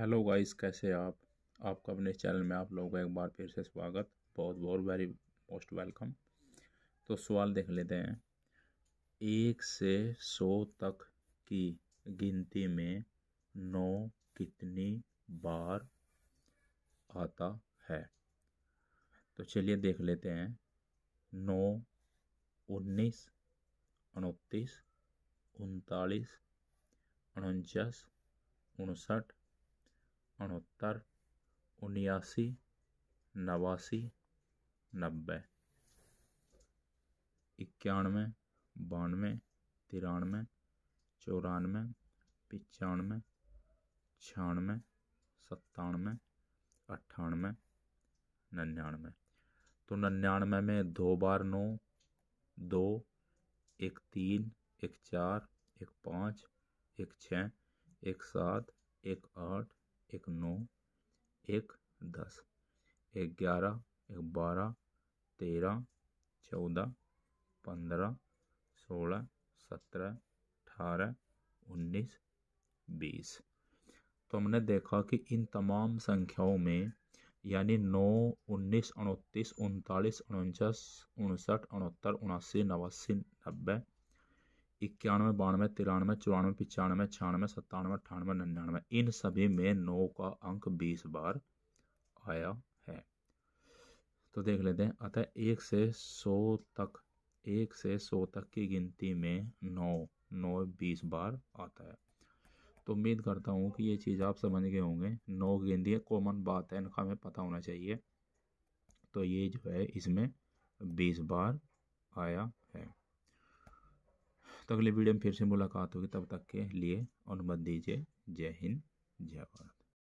hello guys कैसे आप आपका अपने चैनल में आप लोगों का एक बार फिर से स्वागत बहुत बहुत वेरी मोस्ट वेलकम तो सवाल देख लेते हैं एक से सौ तक की गिनती में नौ कितनी बार आता है तो चलिए देख लेते हैं नौ उन्नीस उनतीस उनतालीस उनचास उनसठ उनहत्तर उन्यासी नवासी नब्बे इक्यानवे बानवे तिरानवे चौरानवे पचानवे छियानवे सत्तानवे अट्ठानवे निन्यानवे तो नन्यानवे में दो बार नौ दो एक तीन एक चार एक पाँच एक छः एक सात एक आठ ग्यारह बारह तेरह चौदह पंद्रह सोलह सत्रह अठारह उन्नीस बीस तो हमने देखा कि इन तमाम संख्याओं में यानी नौ उन्नीस उनतीस उनतालीस उनचास उनसठ उनहत्तर उनासी नवासी नब्बे इक्यानवे बानवे तिरानवे चौरानवे पचानवे छियानवे सत्तानवे अठानवे निन्यानवे इन सभी में नौ का अंक बीस बार आया तो देख लेते हैं अतः एक से सौ तक एक से सौ तक की गिनती में नौ नौ बीस बार आता है तो उम्मीद करता हूँ कि ये चीज़ आप समझ गए होंगे नौ गिनती है कॉमन बात है इनका हमें पता होना चाहिए तो ये जो है इसमें बीस बार आया है तो अगले वीडियो में फिर से मुलाकात होगी तब तक के लिए अनुमति दीजिए जय हिंद जय भारत